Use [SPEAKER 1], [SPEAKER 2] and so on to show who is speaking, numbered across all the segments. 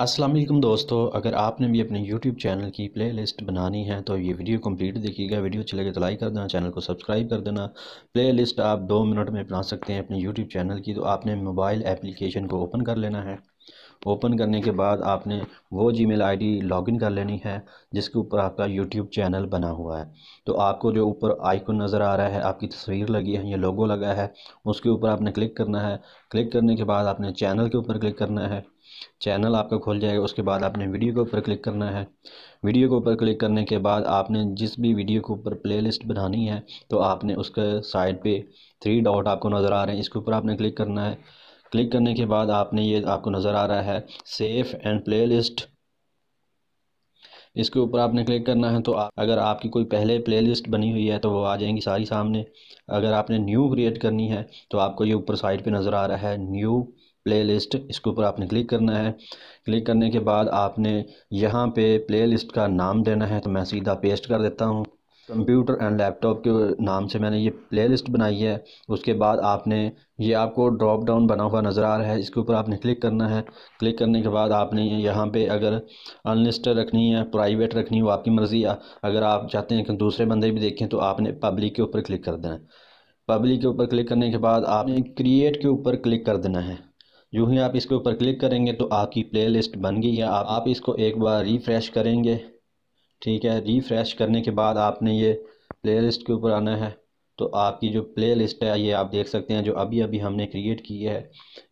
[SPEAKER 1] अस्सलाम वालेकुम दोस्तों अगर आपने भी अपने YouTube चैनल की प्लेलिस्ट बनानी है तो ये वीडियो कंप्लीट देखिएगा वीडियो अच्छी लगे तो लाइक कर देना चैनल को सब्सक्राइब कर देना प्लेलिस्ट आप दो मिनट में बना सकते हैं अपने YouTube चैनल की तो आपने मोबाइल एप्लीकेशन को ओपन कर लेना है ओपन करने के बाद आपने वो जी मेल आई लॉगिन कर लेनी है जिसके ऊपर आपका यूट्यूब चैनल बना हुआ है तो आपको जो ऊपर आइकन नज़र आ रहा है आपकी तस्वीर लगी है या लोगो लगा है उसके ऊपर आपने क्लिक करना है क्लिक करने के बाद आपने चैनल के ऊपर क्लिक करना है चैनल आपका खुल जाएगा उसके बाद आपने वीडियो के ऊपर क्लिक करना है वीडियो के ऊपर क्लिक करने के बाद आपने जिस भी वीडियो के ऊपर प्लेलिस्ट बनानी है तो आपने उसके साइड पे थ्री डॉट आपको नज़र आ रहे हैं इसके ऊपर आपने क्लिक करना है क्लिक करने के बाद आपने ये आपको नज़र आ रहा है सेफ एंड प्ले लिस्ट इसके ऊपर आपने क्लिक करना है तो आ, अगर आपकी कोई पहले प्लेलिस्ट बनी हुई है तो वो आ जाएंगी सारी सामने अगर आपने न्यू क्रिएट करनी है तो आपको ये ऊपर साइड पे नज़र आ रहा है न्यू प्लेलिस्ट इसके ऊपर आपने क्लिक करना है क्लिक करने के बाद आपने यहाँ पे प्लेलिस्ट का नाम देना है तो मैं सीधा पेस्ट कर देता हूँ कंप्यूटर एंड लैपटॉप के नाम से मैंने ये प्लेलिस्ट बनाई है उसके बाद आपने ये आपको ड्रॉप डाउन बना हुआ नज़र आ रहा है इसके ऊपर आपने क्लिक करना है क्लिक करने के बाद आपने यहाँ पे अगर अनलिस्ट रखनी है प्राइवेट रखनी हो आपकी मर्ज़ी अगर आप चाहते हैं कि दूसरे बंदे भी देखें तो आपने पब्लिक के ऊपर क्लिक कर देना है पब्लिक के ऊपर क्लिक करने के बाद आपने क्रिएट के ऊपर क्लिक कर देना है जो ही आप इसके ऊपर क्लिक करेंगे तो आपकी लिस्ट बन गई है आप इसको एक बार रिफ़्रेश करेंगे ठीक है रिफ़्रेश करने के बाद आपने ये प्ले लिस्ट के ऊपर आना है तो आपकी जो प्ले लिस्ट है ये आप देख सकते हैं जो अभी अभी हमने क्रिएट की है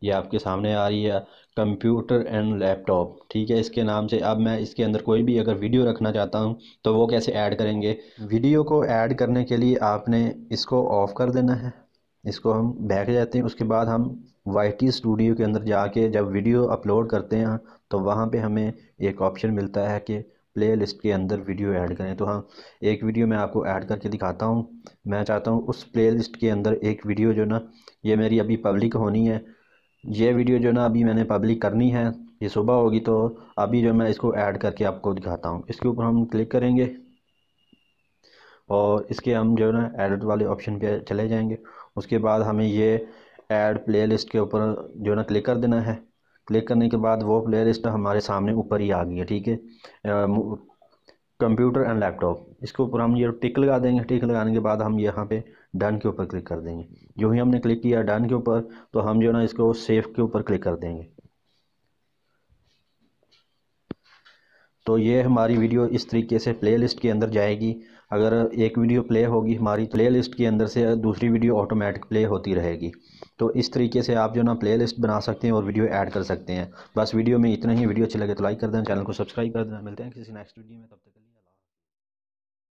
[SPEAKER 1] ये आपके सामने आ रही है कंप्यूटर एंड लैपटॉप ठीक है इसके नाम से अब मैं इसके अंदर कोई भी अगर वीडियो रखना चाहता हूँ तो वो कैसे ऐड करेंगे वीडियो को ऐड करने के लिए आपने इसको ऑफ़ कर देना है इसको हम बैक जाते हैं उसके बाद हम वाई टी स्टूडियो के अंदर जाके जब वीडियो अपलोड करते हैं तो वहाँ पे हमें एक ऑप्शन मिलता है कि प्ले लिस्ट के अंदर वीडियो ऐड करें तो हाँ एक वीडियो मैं आपको ऐड करके दिखाता हूँ मैं चाहता हूँ उस प्ले लिस्ट के अंदर एक वीडियो जो ना ये मेरी अभी पब्लिक होनी है ये वीडियो जो ना अभी मैंने पब्लिक करनी है ये सुबह होगी तो अभी जो मैं इसको ऐड करके आपको दिखाता हूँ इसके ऊपर हम क्लिक करेंगे और इसके हम जो ना एडिट वाले ऑप्शन पे चले जाएंगे उसके बाद हमें ये ऐड प्लेलिस्ट के ऊपर जो ना क्लिक कर देना है क्लिक करने के बाद वो प्ले लिस्ट हमारे सामने ऊपर ही आ गई है ठीक है कंप्यूटर एंड लैपटॉप इसके ऊपर हम ये टिक लगा देंगे टिक लगाने के बाद हम यहाँ पे डन के ऊपर क्लिक कर देंगे जो ही हमने क्लिक किया डन के ऊपर तो हम जो ना इसको सेफ़ के ऊपर क्लिक कर देंगे तो ये हमारी वीडियो इस तरीके से प्लेलिस्ट के अंदर जाएगी अगर एक वीडियो प्ले होगी हमारी प्लेलिस्ट तो के अंदर से दूसरी वीडियो ऑटोमेटिक प्ले होती रहेगी तो इस तरीके से आप जो ना प्लेलिस्ट बना सकते हैं और वीडियो ऐड कर सकते हैं बस वीडियो में इतना ही वीडियो अच्छी लगे तो लाइक कर देना चैनल को सब्सक्राइब कर देना मिलते हैं किसी नेक्स्ट वीडियो में तब तक